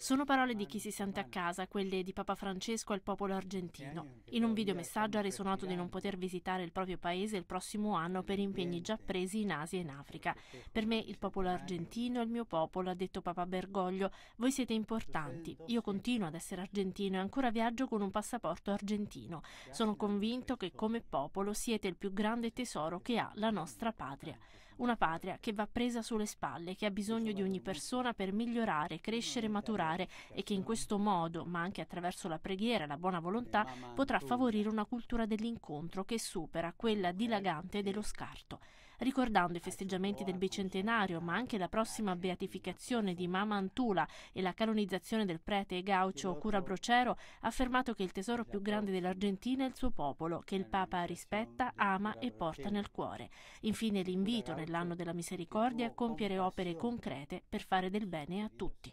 Sono parole di chi si sente a casa, quelle di Papa Francesco al popolo argentino. In un videomessaggio ha reso noto di non poter visitare il proprio paese il prossimo anno per impegni già presi in Asia e in Africa. Per me il popolo argentino è il mio popolo, ha detto Papa Bergoglio. Voi siete importanti. Io continuo ad essere argentino e ancora viaggio con un passaporto argentino. Sono convinto che come popolo siete il più grande tesoro che ha la nostra patria. Una patria che va presa sulle spalle, che ha bisogno di ogni persona per migliorare, crescere e maturare particolare e che in questo modo, ma anche attraverso la preghiera e la buona volontà, potrà favorire una cultura dell'incontro che supera quella dilagante dello scarto. Ricordando i festeggiamenti del bicentenario, ma anche la prossima beatificazione di Mama Antula e la canonizzazione del prete Gaucho Cura Brocero, ha affermato che il tesoro più grande dell'Argentina è il suo popolo, che il Papa rispetta, ama e porta nel cuore. Infine l'invito nell'anno della misericordia a compiere opere concrete per fare del bene a tutti.